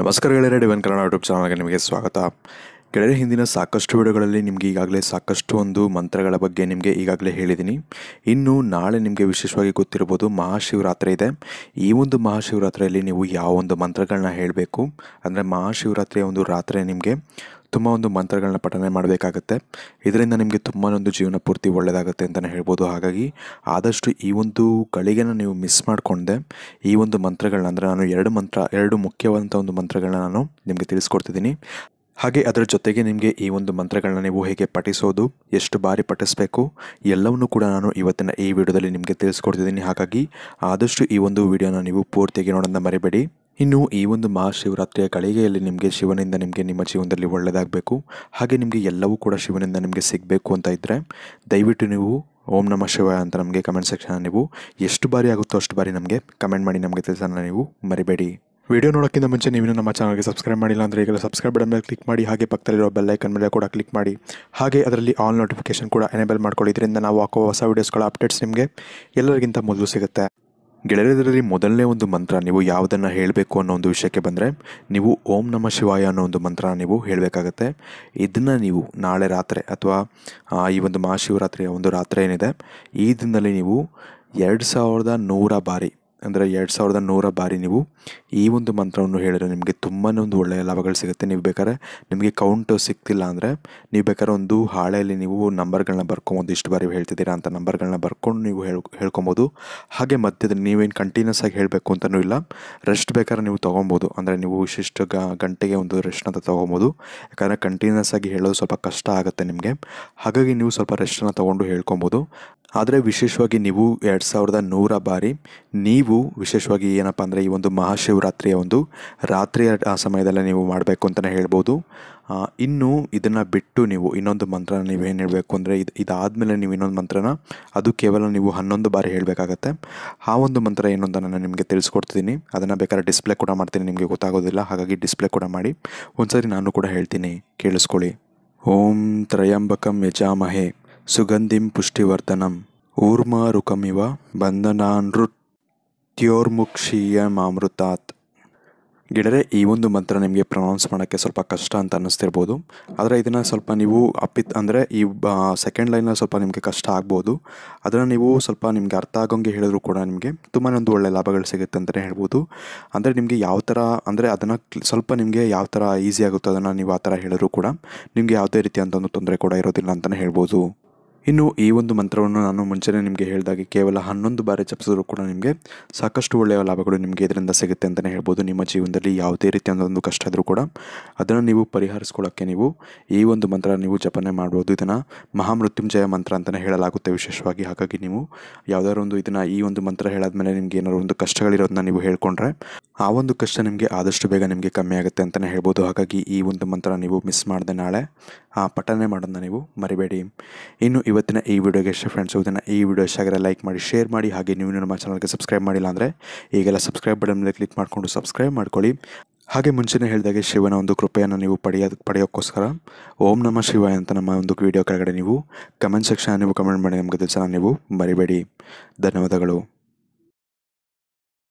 ನಮಸ್ಕಾರ ಗೆಳೆಯರೆ ಡಿವನ್ ಕನ್ನಡ ಯೂಟ್ಯೂಬ್ ಚಾನಲ್ಗೆ ನಿಮಗೆ ಸ್ವಾಗತ ಗೆಳೆಯರೆ ಹಿಂದಿನ ಸಾಕಷ್ಟು ವಿಡಿಯೋಗಳಲ್ಲಿ ನಿಮಗೆ ಈಗಾಗಲೇ ಸಾಕಷ್ಟು ಒಂದು ಮಂತ್ರಗಳ ಬಗ್ಗೆ ನಿಮಗೆ ಈಗಾಗಲೇ ಹೇಳಿದ್ದೀನಿ ಇನ್ನು ನಾಳೆ ನಿಮಗೆ ವಿಶೇಷವಾಗಿ ಗೊತ್ತಿರ್ಬೋದು ಮಹಾಶಿವರಾತ್ರಿ ಇದೆ ಈ ಒಂದು ಮಹಾಶಿವರಾತ್ರಿಯಲ್ಲಿ ನೀವು ಯಾವ ಒಂದು ಮಂತ್ರಗಳನ್ನ ಹೇಳಬೇಕು ಅಂದರೆ ಮಹಾಶಿವರಾತ್ರಿಯ ಒಂದು ರಾತ್ರಿ ನಿಮಗೆ ತುಂಬ ಒಂದು ಮಂತ್ರಗಳನ್ನ ಪಠನೆ ಮಾಡಬೇಕಾಗತ್ತೆ ಇದರಿಂದ ನಿಮಗೆ ತುಂಬಾ ಒಂದು ಜೀವನ ಪೂರ್ತಿ ಒಳ್ಳೆಯದಾಗುತ್ತೆ ಅಂತಲೇ ಹೇಳ್ಬೋದು ಹಾಗಾಗಿ ಆದಷ್ಟು ಈ ಒಂದು ಗಳಿಗೆನ ನೀವು ಮಿಸ್ ಮಾಡಿಕೊಂಡೆ ಈ ಒಂದು ಮಂತ್ರಗಳನ್ನ ಅಂದರೆ ನಾನು ಎರಡು ಮಂತ್ರ ಎರಡು ಮುಖ್ಯವಾದಂಥ ಒಂದು ಮಂತ್ರಗಳನ್ನ ನಾನು ನಿಮಗೆ ತಿಳಿಸ್ಕೊಡ್ತಿದ್ದೀನಿ ಹಾಗೆ ಅದರ ಜೊತೆಗೆ ನಿಮಗೆ ಈ ಒಂದು ಮಂತ್ರಗಳನ್ನ ನೀವು ಹೇಗೆ ಪಠಿಸೋದು ಎಷ್ಟು ಬಾರಿ ಪಠಿಸಬೇಕು ಎಲ್ಲವನ್ನು ಕೂಡ ನಾನು ಇವತ್ತಿನ ಈ ವಿಡಿಯೋದಲ್ಲಿ ನಿಮಗೆ ತಿಳಿಸ್ಕೊಡ್ತಿದ್ದೀನಿ ಹಾಗಾಗಿ ಆದಷ್ಟು ಈ ಒಂದು ವಿಡಿಯೋನ ನೀವು ಪೂರ್ತಿಯಾಗಿ ನೋಡೋದನ್ನ ಮರಿಬೇಡಿ ಇನ್ನು ಈ ಒಂದು ಮಹಾಶಿವರಾತ್ರಿಯ ಕಳಿಗೆಯಲ್ಲಿ ನಿಮಗೆ ಶಿವನಿಂದ ನಿಮಗೆ ನಿಮ್ಮ ಜೀವನದಲ್ಲಿ ಒಳ್ಳೆಯದಾಗಬೇಕು ಹಾಗೆ ನಿಮಗೆ ಎಲ್ಲವೂ ಕೂಡ ಶಿವನಿಂದ ನಿಮಗೆ ಸಿಗಬೇಕು ಅಂತ ಇದ್ದರೆ ದಯವಿಟ್ಟು ನೀವು ಓಂ ನಮ ಶಿವ ಅಂತ ನಮಗೆ ಕಮೆಂಟ್ ಸೆಕ್ಷನ್ ನೀವು ಎಷ್ಟು ಬಾರಿ ಆಗುತ್ತೋ ಅಷ್ಟು ಬಾರಿ ನಮಗೆ ಕಮೆಂಟ್ ಮಾಡಿ ನಮಗೆ ತಿಳಿಸೋಣ ನೀವು ಮರಿಬೇಡಿ ವಿಡಿಯೋ ನೋಡೋಕ್ಕಿಂತ ಮುಂಚೆ ನೀವು ನಮ್ಮ ಚಾನಲ್ಗೆ ಸಬ್ಸ್ಕ್ರೈಬ್ ಮಾಡಿಲ್ಲ ಅಂದರೆ ಈಗ ಸಬ್ಸ್ಕ್ರೈಬ್ ಬಟನ್ ಮೇಲೆ ಕ್ಲಿಕ್ ಮಾಡಿ ಹಾಗೆ ಪಕ್ಕದಲ್ಲಿರೋ ಬೆಲ್ಲೈಕನ್ ಮೇಲೆ ಕೂಡ ಕ್ಲಿಕ್ ಮಾಡಿ ಹಾಗೆ ಅದರಲ್ಲಿ ಆಲ್ ನೋಟಿಫಿಕೇಶನ್ ಕೂಡ ಎನೇಬಲ್ ಮಾಡ್ಕೊಳ್ಳಿ ಇದರಿಂದ ನಾವು ಹಾಕೋ ಹೊಸ ವೀಡಿಯೋಸ್ಗಳ ಅಪ್ಡೇಟ್ಸ್ ನಿಮಗೆ ಎಲ್ಲರಿಗಿಂತ ಮೊದಲು ಸಿಗುತ್ತೆ ಗೆಳೆಯರದರಲ್ಲಿ ಮೊದಲನೇ ಒಂದು ಮಂತ್ರ ನೀವು ಯಾವುದನ್ನು ಹೇಳಬೇಕು ಅನ್ನೋ ಒಂದು ವಿಷಯಕ್ಕೆ ಬಂದರೆ ನೀವು ಓಂ ನಮ ಶಿವಾಯ ಅನ್ನೋ ಒಂದು ಮಂತ್ರ ನೀವು ಹೇಳಬೇಕಾಗತ್ತೆ ಇದನ್ನು ನೀವು ನಾಳೆ ರಾತ್ರಿ ಅಥವಾ ಈ ಒಂದು ಮಹಾಶಿವರಾತ್ರಿಯ ಒಂದು ರಾತ್ರಿ ಏನಿದೆ ಈ ದಿನದಲ್ಲಿ ನೀವು ಎರಡು ಸಾವಿರದ ನೂರ ಬಾರಿ ಅಂದರೆ ಎರಡು ಸಾವಿರದ ನೂರ ಬಾರಿ ನೀವು ಈ ಒಂದು ಮಂತ್ರವನ್ನು ಹೇಳಿದರೆ ನಿಮಗೆ ತುಂಬಾ ಒಂದು ಒಳ್ಳೆಯ ಲಾಭಗಳು ಸಿಗುತ್ತೆ ನೀವು ಬೇಕಾದ್ರೆ ನಿಮಗೆ ಕೌಂಟ್ ಸಿಗ್ತಿಲ್ಲ ಅಂದರೆ ನೀವು ಬೇಕಾದ್ರೆ ಒಂದು ಹಾಳೆಯಲ್ಲಿ ನೀವು ನಂಬರ್ಗಳನ್ನ ಬರ್ಕೊಬೋದು ಇಷ್ಟು ಬಾರಿ ಹೇಳ್ತಿದ್ದೀರಾ ಅಂತ ನಂಬರ್ಗಳನ್ನ ಬರ್ಕೊಂಡು ನೀವು ಹೇಳ್ ಹೇಳ್ಕೊಬೋದು ಹಾಗೆ ಮಧ್ಯದ ನೀವೇನು ಕಂಟಿನ್ಯೂಸ್ ಆಗಿ ಹೇಳಬೇಕು ಅಂತಲೂ ಇಲ್ಲ ರೆಸ್ಟ್ ಬೇಕಾದ್ರೆ ನೀವು ತೊಗೊಬೋದು ಅಂದರೆ ನೀವು ವಿಶಿಷ್ಟ ಗಂಟೆಗೆ ಒಂದು ರೆಸ್ಟ್ ಅಂತ ತೊಗೊಬೋದು ಯಾಕಂದರೆ ಕಂಟಿನ್ಯೂಸ್ ಆಗಿ ಹೇಳೋದು ಸ್ವಲ್ಪ ಕಷ್ಟ ಆಗುತ್ತೆ ನಿಮಗೆ ಹಾಗಾಗಿ ನೀವು ಸ್ವಲ್ಪ ರೆಸ್ಟನ್ನು ತೊಗೊಂಡು ಹೇಳ್ಕೊಬೋದು ಆದರೆ ವಿಶೇಷವಾಗಿ ನೀವು ಎರಡು ಸಾವಿರದ ನೂರ ಬಾರಿ ನೀವು ವಿಶೇಷವಾಗಿ ಏನಪ್ಪ ಅಂದರೆ ಈ ಒಂದು ಮಹಾಶಿವರಾತ್ರಿಯ ಒಂದು ರಾತ್ರಿಯ ಆ ಸಮಯದಲ್ಲಿ ನೀವು ಮಾಡಬೇಕು ಅಂತಲೇ ಹೇಳ್ಬೋದು ಇನ್ನು ಇದನ್ನು ಬಿಟ್ಟು ನೀವು ಇನ್ನೊಂದು ಮಂತ್ರನ ನೀವು ಏನು ಹೇಳಬೇಕು ಅಂದರೆ ಇದು ಇದಾದಮೇಲೆ ನೀವು ಇನ್ನೊಂದು ಮಂತ್ರನ ಅದು ಕೇವಲ ನೀವು ಹನ್ನೊಂದು ಬಾರಿ ಹೇಳಬೇಕಾಗತ್ತೆ ಆ ಒಂದು ಮಂತ್ರ ಏನು ನಾನು ನಿಮಗೆ ತಿಳಿಸ್ಕೊಡ್ತೀನಿ ಅದನ್ನು ಬೇಕಾದ್ರೆ ಡಿಸ್ಪ್ಲೇ ಕೂಡ ಮಾಡ್ತೀನಿ ನಿಮಗೆ ಗೊತ್ತಾಗೋದಿಲ್ಲ ಹಾಗಾಗಿ ಡಿಸ್ಪ್ಲೇ ಕೂಡ ಮಾಡಿ ಸಾರಿ ನಾನು ಕೂಡ ಹೇಳ್ತೀನಿ ಕೇಳಿಸ್ಕೊಳ್ಳಿ ಓಂ ತ್ರಯಂಬಕಂ ಯಜಾಮಹೇ ಸುಗಂಧಿಂ ಪುಷ್ಟಿವರ್ಧನಂ ಊರ್ಮಾರುಕಮಿವ ಬಂಧನಾನೃತ್ಯೋರ್ಮುಕ್ಷೀಯ ಮಾಮೃತಾತ್ ಗಿಡರೆ ಈ ಒಂದು ಮಂತ್ರ ನಿಮಗೆ ಪ್ರೊನೌನ್ಸ್ ಮಾಡೋಕ್ಕೆ ಸ್ವಲ್ಪ ಕಷ್ಟ ಅಂತ ಅನ್ನಿಸ್ತಿರ್ಬೋದು ಆದರೆ ಇದನ್ನು ಸ್ವಲ್ಪ ನೀವು ಅಪ್ಪಿತ್ ಅಂದರೆ ಈ ಸೆಕೆಂಡ್ ಲೈನಲ್ಲಿ ಸ್ವಲ್ಪ ನಿಮಗೆ ಕಷ್ಟ ಆಗ್ಬೋದು ಅದನ್ನು ನೀವು ಸ್ವಲ್ಪ ನಿಮಗೆ ಅರ್ಥ ಆಗೋಂಗೆ ಹೇಳಿದ್ರು ಕೂಡ ನಿಮಗೆ ತುಂಬಾ ಒಂದು ಒಳ್ಳೆಯ ಲಾಭಗಳು ಸಿಗುತ್ತೆ ಅಂತಲೇ ಹೇಳ್ಬೋದು ಅಂದರೆ ನಿಮಗೆ ಯಾವ ಥರ ಅಂದರೆ ಅದನ್ನು ಸ್ವಲ್ಪ ನಿಮಗೆ ಯಾವ ಥರ ಈಸಿ ಆಗುತ್ತೋ ಅದನ್ನು ನೀವು ಆ ಥರ ಹೇಳಿದ್ರು ಕೂಡ ನಿಮಗೆ ಯಾವುದೇ ರೀತಿಯಾದಂಥ ಒಂದು ತೊಂದರೆ ಕೂಡ ಇರೋದಿಲ್ಲ ಅಂತಲೇ ಹೇಳ್ಬೋದು ಇನ್ನು ಈ ಒಂದು ಮಂತ್ರವನ್ನು ನಾನು ಮುಂಚೆನೇ ನಿಮಗೆ ಹೇಳಿದಾಗೆ ಕೇವಲ ಹನ್ನೊಂದು ಬಾರಿ ಜಪಿಸಿದ್ರು ಕೂಡ ನಿಮಗೆ ಸಾಕಷ್ಟು ಒಳ್ಳೆಯ ಲಾಭಗಳು ನಿಮಗೆ ಇದರಿಂದ ಸಿಗುತ್ತೆ ಅಂತಲೇ ಹೇಳ್ಬೋದು ನಿಮ್ಮ ಜೀವನದಲ್ಲಿ ಯಾವುದೇ ರೀತಿಯ ಒಂದು ಕಷ್ಟ ಇದ್ದರೂ ಕೂಡ ಅದನ್ನು ನೀವು ಪರಿಹರಿಸ್ಕೊಳ್ಳೋಕ್ಕೆ ನೀವು ಈ ಒಂದು ಮಂತ್ರ ನೀವು ಜಪನೆ ಮಾಡ್ಬೋದು ಇದನ್ನು ಮಹಾಮೃತ್ಯುಂಜಯ ಮಂತ್ರ ಅಂತಲೇ ಹೇಳಲಾಗುತ್ತೆ ವಿಶೇಷವಾಗಿ ಹಾಗಾಗಿ ನೀವು ಯಾವುದಾದ್ರು ಒಂದು ಇದನ್ನು ಈ ಒಂದು ಮಂತ್ರ ಹೇಳಾದ ಮೇಲೆ ನಿಮಗೆ ಏನಾದ್ರು ಒಂದು ಕಷ್ಟಗಳಿರೋದನ್ನ ನೀವು ಹೇಳ್ಕೊಂಡ್ರೆ ಆ ಒಂದು ಕಷ್ಟ ನಿಮಗೆ ಆದಷ್ಟು ಬೇಗ ನಿಮಗೆ ಕಮ್ಮಿ ಆಗುತ್ತೆ ಅಂತಲೇ ಹೇಳ್ಬೋದು ಹಾಗಾಗಿ ಈ ಒಂದು ಮಂತ್ರ ನೀವು ಮಿಸ್ ಮಾಡಿದೆ ನಾಳೆ ಆ ಪಠನೆ ಮಾಡೋದನ್ನ ನೀವು ಮರಿಬೇಡಿ ಇನ್ನು ಇವತ್ತಿನ ಈ ವಿಡಿಯೋಗೆ ಎಷ್ಟು ಫ್ರೆಂಡ್ಸ್ ಇದನ್ನು ಈ ವಿಡಿಯೋ ಇಷ್ಟ ಲೈಕ್ ಮಾಡಿ ಶೇರ್ ಮಾಡಿ ಹಾಗೆ ನೀವು ನಮ್ಮ ಚಾನಲ್ಗೆ ಸಬ್ಸ್ಕ್ರೈಬ್ ಮಾಡಿಲ್ಲ ಅಂದರೆ ಈಗೆಲ್ಲ ಸಬ್ಸ್ಕ್ರೈಬ್ ಬಟನ್ ಮೇಲೆ ಕ್ಲಿಕ್ ಮಾಡಿಕೊಂಡು ಸಬ್ಸ್ಕ್ರೈಬ್ ಮಾಡ್ಕೊಳ್ಳಿ ಹಾಗೆ ಮುಂಚೆನೇ ಹೇಳಿದಾಗೆ ಶಿವನ ಒಂದು ಕೃಪೆಯನ್ನು ನೀವು ಪಡೆಯೋದು ಪಡೆಯೋಕ್ಕೋಸ್ಕರ ಓಂ ನಮ ಶಿವಾಯ ಅಂತ ನಮ್ಮ ಒಂದು ವಿಡಿಯೋ ಕೆಳಗಡೆ ನೀವು ಕಮೆಂಟ್ ಸೆಕ್ಷನ್ ನೀವು ಕಮೆಂಟ್ ಮಾಡಿ ನಮಗೆ ತಿಳಿಸೋಣ ನೀವು ಮರಿಬೇಡಿ ಧನ್ಯವಾದಗಳು